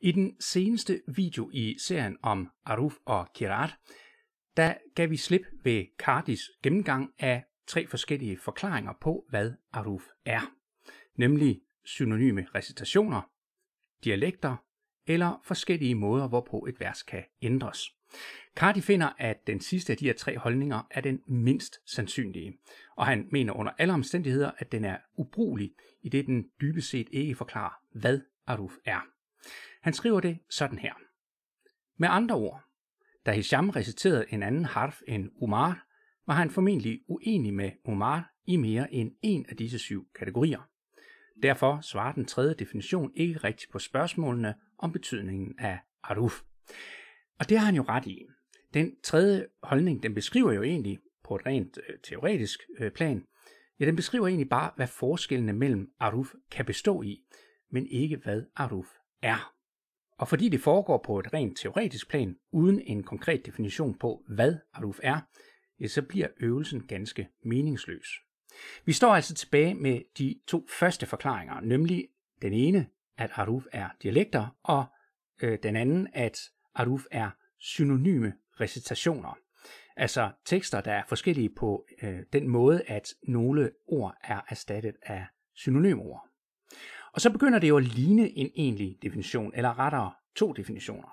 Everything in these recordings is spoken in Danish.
I den seneste video i serien om Aruf og Kirat, der gav vi slip ved Cardis gennemgang af tre forskellige forklaringer på, hvad Aruf er, nemlig synonyme recitationer, dialekter eller forskellige måder, hvorpå et vers kan ændres. Cardi finder, at den sidste af de her tre holdninger er den mindst sandsynlige, og han mener under alle omstændigheder, at den er ubrugelig, i det den dybest set ikke forklarer, hvad Aruf er. Han skriver det sådan her. Med andre ord, da Hisham reciterede en anden harf end Umar, var han formentlig uenig med Umar i mere end en af disse syv kategorier. Derfor svarer den tredje definition ikke rigtigt på spørgsmålene om betydningen af aruf. Og det har han jo ret i. Den tredje holdning, den beskriver jo egentlig på et rent øh, teoretisk øh, plan, ja, den beskriver egentlig bare, hvad forskellene mellem aruf kan bestå i, men ikke hvad aruf er. Og fordi det foregår på et rent teoretisk plan, uden en konkret definition på, hvad Aruf er, ja, så bliver øvelsen ganske meningsløs. Vi står altså tilbage med de to første forklaringer, nemlig den ene, at Aruf er dialekter, og øh, den anden, at Aruf er synonyme recitationer. Altså tekster, der er forskellige på øh, den måde, at nogle ord er erstattet af synonymord. Og så begynder det jo at ligne en egentlig definition, eller rettere to definitioner.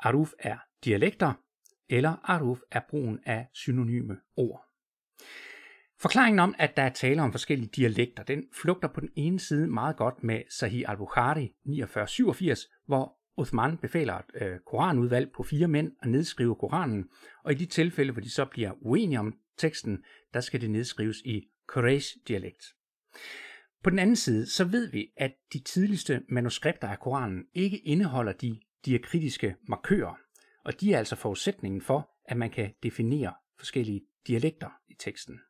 Aruf er dialekter, eller aruf er brugen af synonyme ord. Forklaringen om, at der er tale om forskellige dialekter, den flugter på den ene side meget godt med Sahih al-Bukhari 4987, hvor Uthman befaler et øh, koranudvalg på fire mænd at nedskrive koranen, og i de tilfælde, hvor de så bliver uenige om teksten, der skal det nedskrives i Quraysh-dialekt. På den anden side, så ved vi, at de tidligste manuskripter af Koranen ikke indeholder de diakritiske markører, og de er altså forudsætningen for, at man kan definere forskellige dialekter i teksten.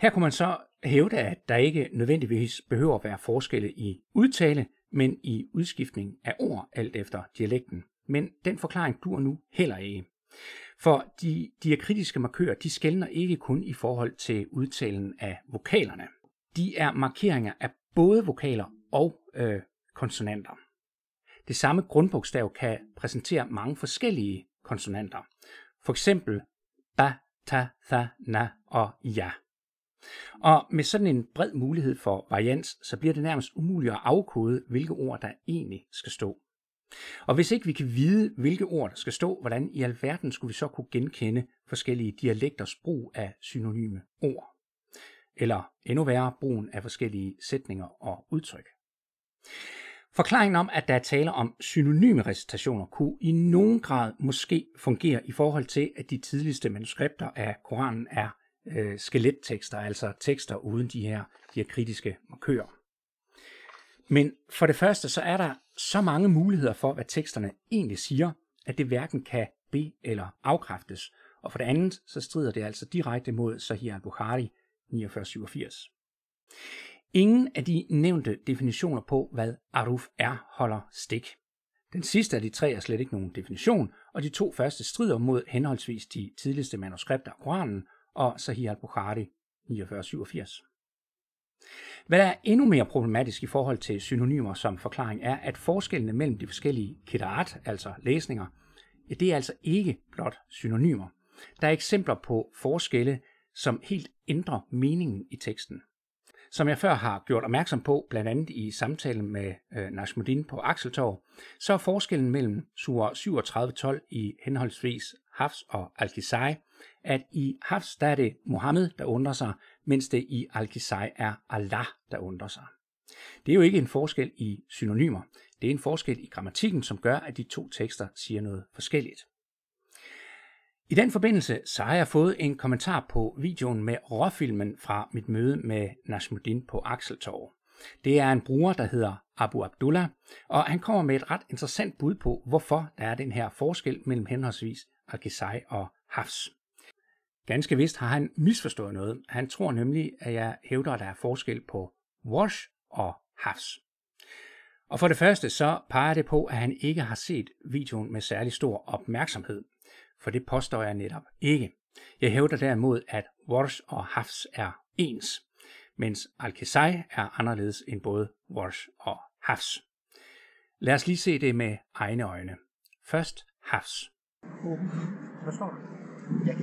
Her kunne man så hævde, at der ikke nødvendigvis behøver at være forskelle i udtale, men i udskiftning af ord alt efter dialekten. Men den forklaring dur nu heller ikke. For de diakritiske markører, de skældner ikke kun i forhold til udtalen af vokalerne de er markeringer af både vokaler og øh, konsonanter. Det samme grundbogstav kan præsentere mange forskellige konsonanter. For eksempel ba, ta, tha, na og ja. Og med sådan en bred mulighed for varians, så bliver det nærmest umuligt at afkode, hvilke ord der egentlig skal stå. Og hvis ikke vi kan vide, hvilke ord der skal stå, hvordan i alverden skulle vi så kunne genkende forskellige dialekters brug af synonyme ord? eller endnu værre brugen af forskellige sætninger og udtryk. Forklaringen om, at der er tale om synonyme recitationer, kunne i nogen grad måske fungere i forhold til, at de tidligste manuskripter af Koranen er øh, skelettekster, altså tekster uden de her, de her kritiske markører. Men for det første, så er der så mange muligheder for, hvad teksterne egentlig siger, at det hverken kan be- eller afkræftes. Og for det andet, så strider det altså direkte mod Sahih al-Bukhari, 49-87. Ingen af de nævnte definitioner på, hvad aruf er, holder stik. Den sidste af de tre er slet ikke nogen definition, og de to første strider mod henholdsvis de tidligste manuskripter af Koranen og Sahih al-Bukhari 4987. Hvad der er endnu mere problematisk i forhold til synonymer som forklaring er, at forskellene mellem de forskellige kiraat, altså læsninger, ja, det er altså ikke blot synonymer. Der er eksempler på forskelle, som helt ændrer meningen i teksten. Som jeg før har gjort opmærksom på, blandt andet i samtalen med øh, Nashmuddin på Akseltorv, så er forskellen mellem sur 3712 i henholdsvis Hafs og al at i Hafs der er det Mohammed, der undrer sig, mens det i al er Allah, der undrer sig. Det er jo ikke en forskel i synonymer. Det er en forskel i grammatikken, som gør, at de to tekster siger noget forskelligt. I den forbindelse så har jeg fået en kommentar på videoen med råfilmen fra mit møde med Nasmuddin på Akseltorv. Det er en bruger, der hedder Abu Abdullah, og han kommer med et ret interessant bud på, hvorfor der er den her forskel mellem henholdsvis Akisai og Hafs. Ganske vist har han misforstået noget. Han tror nemlig, at jeg hævder, at der er forskel på Wash og Hafs. Og for det første så peger det på, at han ikke har set videoen med særlig stor opmærksomhed for det påstår jeg netop ikke. Jeg hævder derimod, at Warsh og Hafs er ens, mens al er anderledes end både Warsh og Hafs. Lad os lige se det med egne øjne. Først Hafs. Jeg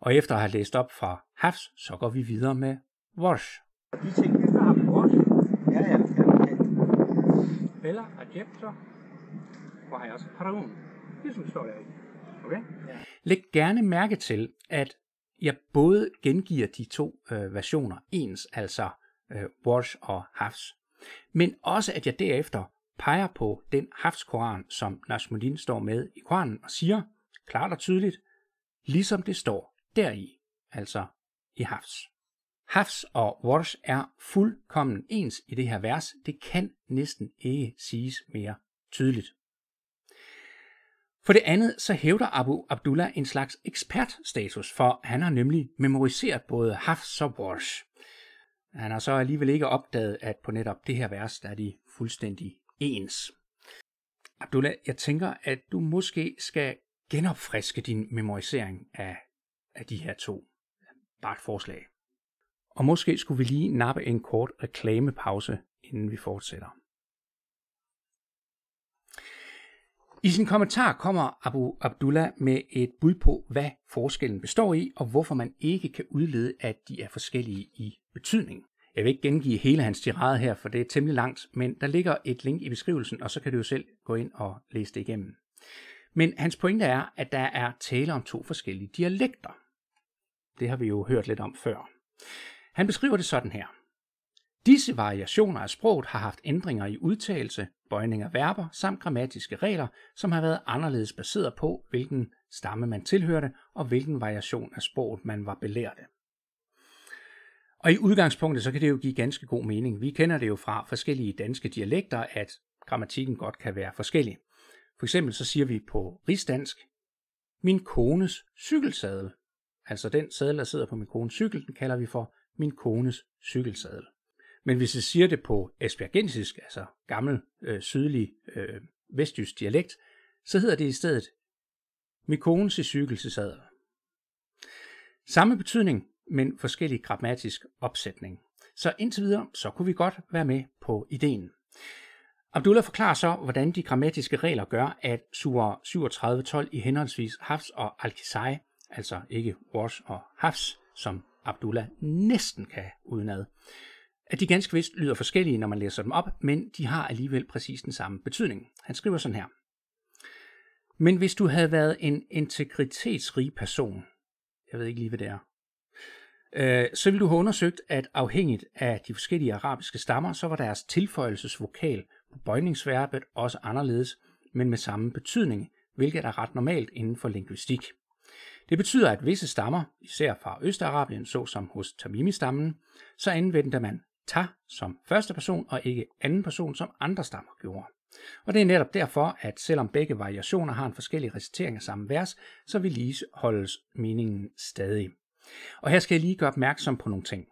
og efter at have læst op fra Hafs, så går vi videre med Warsh. De ting, propeller, adapter og har jeg også parabolen. Det som står der Okay? Ja. Læg gerne mærke til, at jeg både gengiver de to øh, versioner ens, altså øh, Wash og Hafs, men også at jeg derefter peger på den Hafs-koran, som Nasmuddin står med i koranen og siger, klart og tydeligt, ligesom det står deri, altså i Hafs. Hafs og Warsh er fuldkommen ens i det her vers. Det kan næsten ikke siges mere tydeligt. For det andet så hævder Abu Abdullah en slags ekspertstatus, for han har nemlig memoriseret både Hafs og Warsh. Han har så alligevel ikke opdaget, at på netop det her vers, der er de fuldstændig ens. Abdullah, jeg tænker, at du måske skal genopfriske din memorisering af, af de her to. Bare et forslag. Og måske skulle vi lige nappe en kort reklamepause, inden vi fortsætter. I sin kommentar kommer Abu Abdullah med et bud på, hvad forskellen består i, og hvorfor man ikke kan udlede, at de er forskellige i betydning. Jeg vil ikke gengive hele hans tirade her, for det er temmelig langt, men der ligger et link i beskrivelsen, og så kan du jo selv gå ind og læse det igennem. Men hans pointe er, at der er tale om to forskellige dialekter. Det har vi jo hørt lidt om før. Han beskriver det sådan her. Disse variationer af sproget har haft ændringer i udtalelse, bøjning af verber samt grammatiske regler, som har været anderledes baseret på, hvilken stamme man tilhørte og hvilken variation af sproget man var belært af. Og i udgangspunktet, så kan det jo give ganske god mening. Vi kender det jo fra forskellige danske dialekter, at grammatikken godt kan være forskellig. For eksempel så siger vi på rigsdansk, min kones cykelsadel. Altså den sadel, der sidder på min kones cykel, den kalder vi for min kones cykelsadel. Men hvis jeg siger det på aspergensisk, altså gammel øh, sydlig øh, vestjysk dialekt, så hedder det i stedet min kones cykelsadel. Samme betydning, men forskellig grammatisk opsætning. Så indtil videre, så kunne vi godt være med på ideen. Abdullah forklarer så, hvordan de grammatiske regler gør, at sur 37.12 i henholdsvis hafs og al altså ikke Wars og hafs, som Abdullah næsten kan udenad. At de ganske vist lyder forskellige, når man læser dem op, men de har alligevel præcis den samme betydning. Han skriver sådan her. Men hvis du havde været en integritetsrig person, jeg ved ikke lige, hvad det er, øh, så ville du have undersøgt, at afhængigt af de forskellige arabiske stammer, så var deres tilføjelsesvokal på bøjningsverbet også anderledes, men med samme betydning, hvilket er ret normalt inden for linguistik. Det betyder, at visse stammer, især fra Østarabien, såsom hos Tamimi-stammen, så anvendte man ta som første person og ikke anden person, som andre stammer gjorde. Og det er netop derfor, at selvom begge variationer har en forskellig recitering af samme vers, så vil lige holdes meningen stadig. Og her skal jeg lige gøre opmærksom på nogle ting.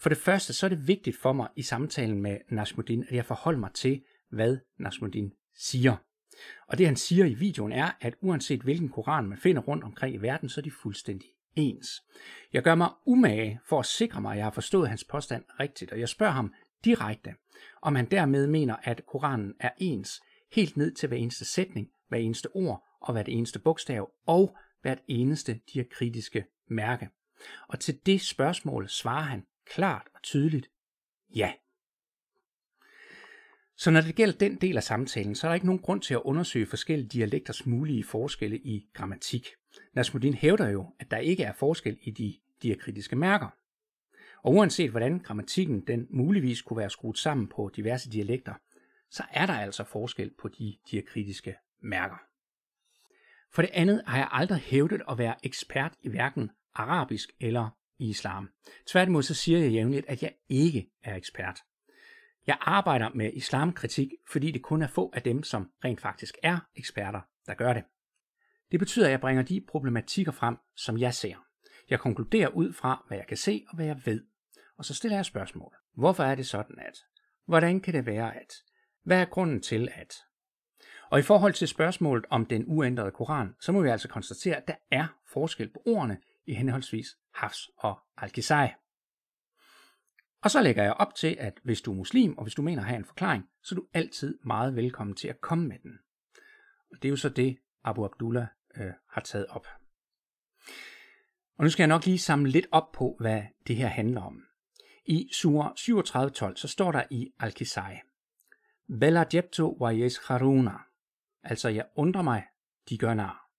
For det første, så er det vigtigt for mig i samtalen med Nasmuddin, at jeg forholder mig til, hvad Nasmuddin siger. Og det han siger i videoen er, at uanset hvilken koran man finder rundt omkring i verden, så er de fuldstændig ens. Jeg gør mig umage for at sikre mig, at jeg har forstået hans påstand rigtigt, og jeg spørger ham direkte, om han dermed mener, at koranen er ens, helt ned til hver eneste sætning, hver eneste ord og hvert eneste bogstav, og hvert eneste diakritiske mærke. Og til det spørgsmål svarer han klart og tydeligt ja. Så når det gælder den del af samtalen, så er der ikke nogen grund til at undersøge forskellige dialekters mulige forskelle i grammatik. Nasmudin hævder jo, at der ikke er forskel i de diakritiske mærker. Og uanset hvordan grammatikken den muligvis kunne være skruet sammen på diverse dialekter, så er der altså forskel på de diakritiske mærker. For det andet har jeg aldrig hævdet at være ekspert i hverken arabisk eller i islam. Tværtimod så siger jeg jævnligt, at jeg ikke er ekspert. Jeg arbejder med islamkritik, fordi det kun er få af dem, som rent faktisk er eksperter, der gør det. Det betyder, at jeg bringer de problematikker frem, som jeg ser. Jeg konkluderer ud fra, hvad jeg kan se og hvad jeg ved. Og så stiller jeg spørgsmål. Hvorfor er det sådan at? Hvordan kan det være at? Hvad er grunden til at? Og i forhold til spørgsmålet om den uændrede Koran, så må vi altså konstatere, at der er forskel på ordene i henholdsvis Hafs og Al-Qisai. Og så lægger jeg op til, at hvis du er muslim, og hvis du mener at have en forklaring, så er du altid meget velkommen til at komme med den. Og det er jo så det, Abu Abdullah øh, har taget op. Og nu skal jeg nok lige samle lidt op på, hvad det her handler om. I sur 37.12, så står der i Al-Kisai, Bella wa vajes altså jeg undrer mig, de gør nar.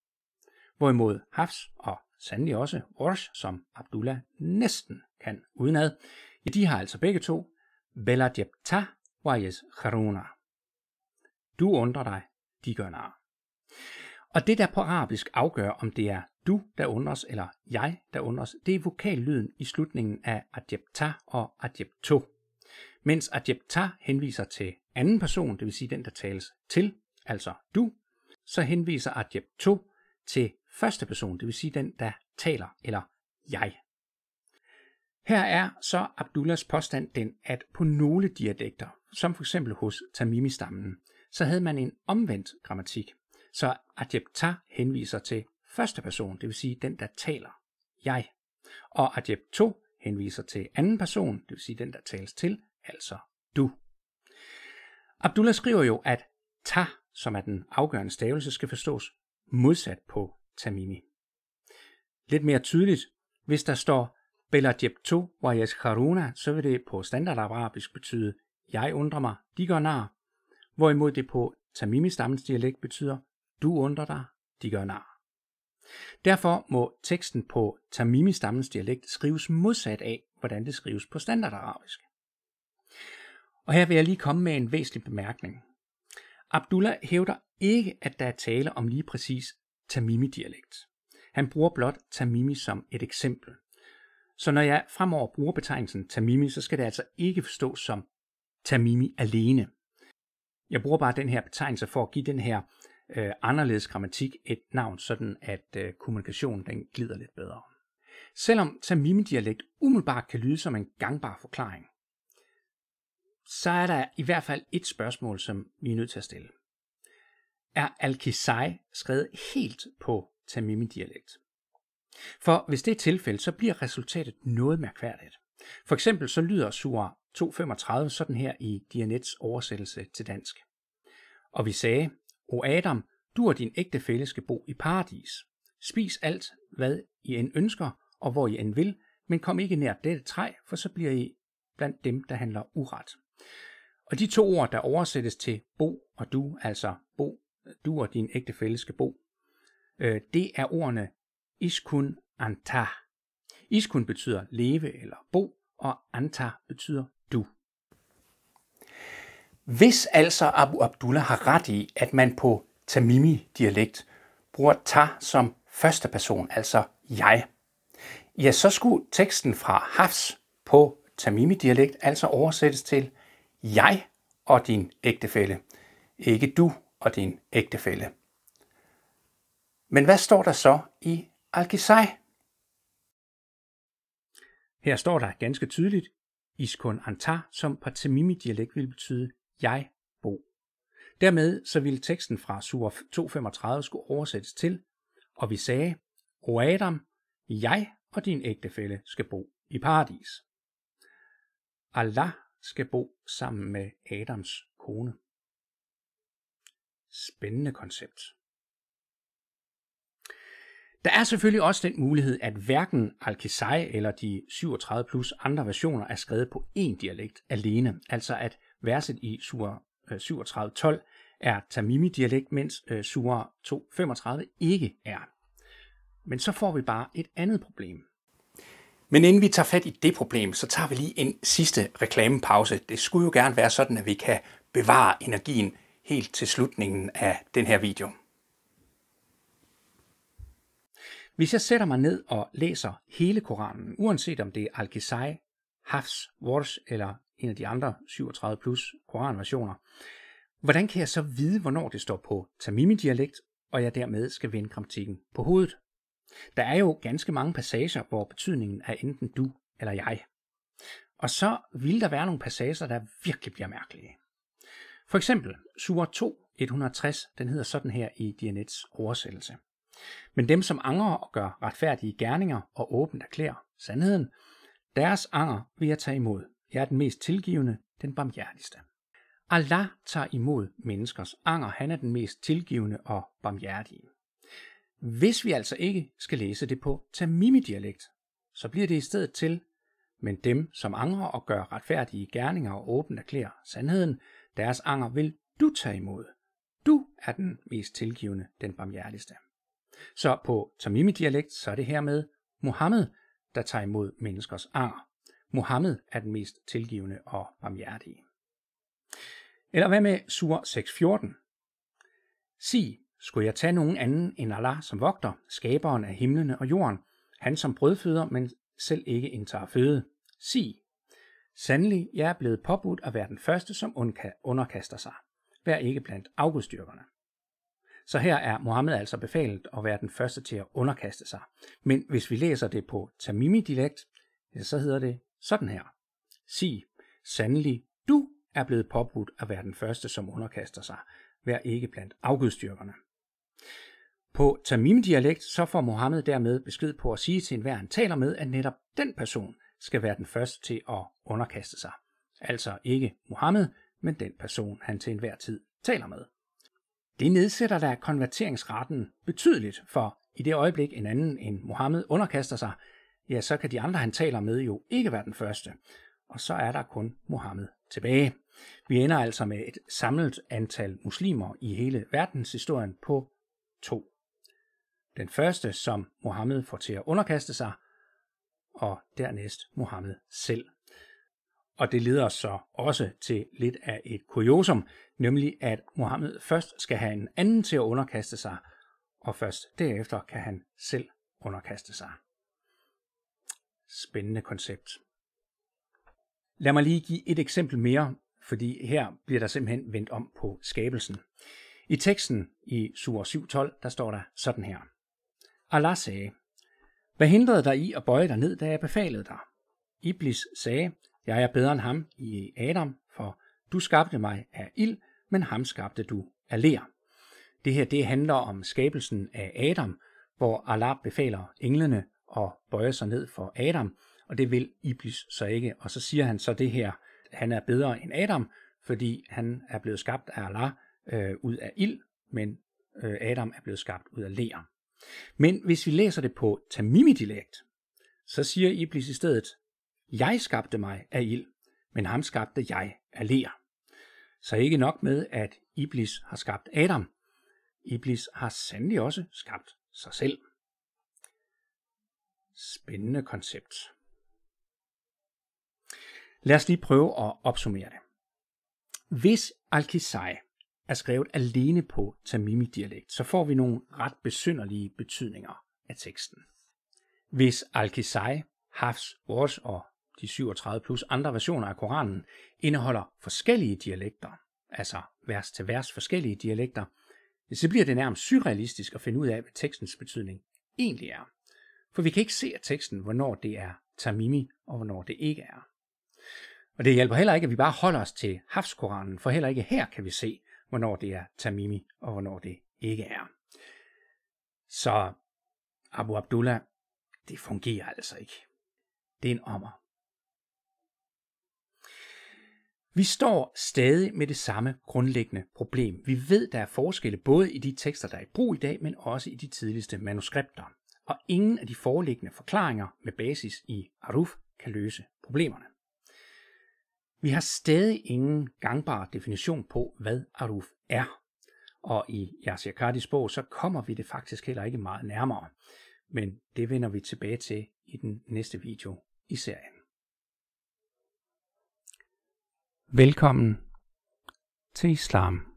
Hvorimod Hafs og sandelig også Rosh, som Abdullah næsten kan udenad, Ja, de har altså begge to Bella Jepta Wayes Haruna. Du undrer dig, de gør nar. Og det, der på arabisk afgør, om det er du, der undres, eller jeg, der undres, det er vokallyden i slutningen af adjepta og adjepto. Mens adjepta henviser til anden person, det vil sige den, der tales til, altså du, så henviser adjepto til første person, det vil sige den, der taler, eller jeg. Her er så Abdullahs påstand den, at på nogle dialekter, som for eksempel hos Tamimi-stammen, så havde man en omvendt grammatik, så adjepta henviser til første person, det vil sige den, der taler, jeg, og adjepto henviser til anden person, det vil sige den, der tales til, altså du. Abdullah skriver jo, at ta, som er den afgørende stavelse, skal forstås modsat på tamimi. Lidt mere tydeligt, hvis der står Bella Jebto wa Haruna, så vil det på standardarabisk betyde, jeg undrer mig, de gør nar. Hvorimod det på tamimi-stammens dialekt betyder, du undrer dig, de gør nar. Derfor må teksten på tamimi-stammens dialekt skrives modsat af, hvordan det skrives på standardarabisk. Og her vil jeg lige komme med en væsentlig bemærkning. Abdullah hævder ikke, at der er tale om lige præcis tamimi-dialekt. Han bruger blot tamimi som et eksempel. Så når jeg fremover bruger betegnelsen Tamimi, så skal det altså ikke forstås som Tamimi alene. Jeg bruger bare den her betegnelse for at give den her øh, anderledes grammatik et navn, sådan at øh, kommunikationen den glider lidt bedre. Selvom Tamimi-dialekt umiddelbart kan lyde som en gangbar forklaring, så er der i hvert fald et spørgsmål, som vi er nødt til at stille. Er Al-Kisai skrevet helt på Tamimi-dialekt? For hvis det er tilfældet, så bliver resultatet noget mærkværdigt. For eksempel så lyder sura 235 sådan her i Dianets oversættelse til dansk. Og vi sagde, O Adam, du og din ægtefælle skal bo i paradis. Spis alt, hvad I end ønsker, og hvor I end vil, men kom ikke nær dette træ, for så bliver I blandt dem, der handler uret. Og de to ord, der oversættes til bo og du, altså bo, du og din ægtefælle skal bo, øh, det er ordene Iskun Anta. Iskun betyder leve eller bo, og Anta betyder du. Hvis altså Abu Abdullah har ret i, at man på Tamimi-dialekt bruger ta som første person, altså jeg, ja, så skulle teksten fra Hafs på Tamimi-dialekt altså oversættes til jeg og din ægtefælle, ikke du og din ægtefælle. Men hvad står der så i Alkisai. Her står der ganske tydeligt, Iskun Antar, som på tamimi dialekt vil betyde jeg bo. Dermed så ville teksten fra Sur 235 skulle oversættes til, og vi sagde, O Adam, jeg og din ægtefælle skal bo i paradis. Allah skal bo sammen med Adams kone. Spændende koncept. Der er selvfølgelig også den mulighed, at hverken al eller de 37 plus andre versioner er skrevet på én dialekt alene, altså at verset i sur 3712 øh, er Tamimi-dialekt, mens øh, sur 235 ikke er. Men så får vi bare et andet problem. Men inden vi tager fat i det problem, så tager vi lige en sidste reklamepause. Det skulle jo gerne være sådan, at vi kan bevare energien helt til slutningen af den her video. Hvis jeg sætter mig ned og læser hele Koranen, uanset om det er al Qisai, Hafs, Wars eller en af de andre 37 plus koranversioner, hvordan kan jeg så vide, hvornår det står på Tamimi-dialekt, og jeg dermed skal vende grammatikken på hovedet? Der er jo ganske mange passager, hvor betydningen er enten du eller jeg. Og så vil der være nogle passager, der virkelig bliver mærkelige. For eksempel Sura 2, 160, den hedder sådan her i Dianets oversættelse. Men dem, som angrer og gør retfærdige gerninger og åbent erklærer sandheden, deres anger vil jeg tage imod. Jeg er den mest tilgivende, den barmhjertigste. Allah tager imod menneskers anger. Han er den mest tilgivende og barmhjertige. Hvis vi altså ikke skal læse det på Tamimi-dialekt, så bliver det i stedet til, men dem, som angrer og gør retfærdige gerninger og åbent erklærer sandheden, deres anger vil du tage imod. Du er den mest tilgivende, den barmhjertigste. Så på Tamimi-dialekt, så er det her med Mohammed, der tager imod menneskers ar. Mohammed er den mest tilgivende og barmhjertige. Eller hvad med Sur 6.14? Sig, skulle jeg tage nogen anden end Allah som vogter, skaberen af himlene og jorden, han som brødføder, men selv ikke indtager føde? Sig, sandelig jeg er blevet påbudt at være den første, som underkaster sig. Vær ikke blandt afgudstyrkerne. Så her er Mohammed altså befalet at være den første til at underkaste sig. Men hvis vi læser det på Tamimi-dialekt, så hedder det sådan her. Sig, sandelig, du er blevet påbudt at være den første, som underkaster sig. Vær ikke blandt afgudstyrkerne. På Tamim-dialekt så får Mohammed dermed besked på at sige til enhver, han taler med, at netop den person skal være den første til at underkaste sig. Altså ikke Mohammed, men den person, han til enhver tid taler med. Det nedsætter da konverteringsraten betydeligt, for i det øjeblik en anden end Mohammed underkaster sig, ja, så kan de andre, han taler med, jo ikke være den første. Og så er der kun Mohammed tilbage. Vi ender altså med et samlet antal muslimer i hele verdenshistorien på to. Den første, som Mohammed får til at underkaste sig, og dernæst Mohammed selv. Og det leder os så også til lidt af et kuriosum, nemlig at Mohammed først skal have en anden til at underkaste sig, og først derefter kan han selv underkaste sig. Spændende koncept. Lad mig lige give et eksempel mere, fordi her bliver der simpelthen vendt om på skabelsen. I teksten i Sur 7.12, der står der sådan her. Allah sagde, Hvad hindrede dig i at bøje dig ned, da jeg befalede dig? Iblis sagde, jeg er bedre end ham i Adam, for du skabte mig af ild, men ham skabte du af ler. Det her det handler om skabelsen af Adam, hvor Allah befaler englene at bøje sig ned for Adam, og det vil Iblis så ikke. Og så siger han så det her, han er bedre end Adam, fordi han er blevet skabt af Allah øh, ud af ild, men øh, Adam er blevet skabt ud af ler. Men hvis vi læser det på Tamimi-dialekt, så siger Iblis i stedet, jeg skabte mig af ild, men ham skabte jeg af ler. Så ikke nok med, at Iblis har skabt Adam. Iblis har sandelig også skabt sig selv. Spændende koncept. Lad os lige prøve at opsummere det. Hvis al er skrevet alene på Tamimi-dialekt, så får vi nogle ret besynderlige betydninger af teksten. Hvis al Hafs, vores og de 37 plus andre versioner af Koranen, indeholder forskellige dialekter, altså vers til vers forskellige dialekter, så bliver det nærmest surrealistisk at finde ud af, hvad tekstens betydning egentlig er. For vi kan ikke se af teksten, hvornår det er Tamimi, og hvornår det ikke er. Og det hjælper heller ikke, at vi bare holder os til Havskoranen, for heller ikke her kan vi se, hvornår det er Tamimi, og hvornår det ikke er. Så Abu Abdullah, det fungerer altså ikke. Det er en ommer. Vi står stadig med det samme grundlæggende problem. Vi ved, der er forskelle både i de tekster, der er i brug i dag, men også i de tidligste manuskripter. Og ingen af de foreliggende forklaringer med basis i Aruf kan løse problemerne. Vi har stadig ingen gangbar definition på, hvad Aruf er. Og i Yasir Kardis bog, så kommer vi det faktisk heller ikke meget nærmere. Men det vender vi tilbage til i den næste video i serien. Velkommen til islam.